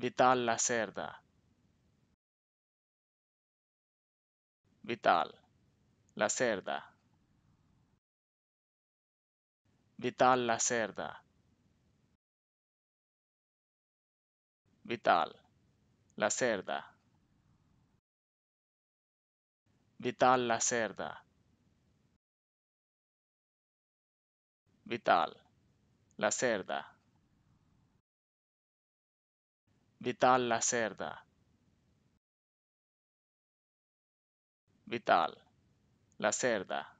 Vital La cerda Vital La cerda Vital La cerda Vital La cerda Vital cerda Vital cerda Vital La Cerda. Vital La Cerda.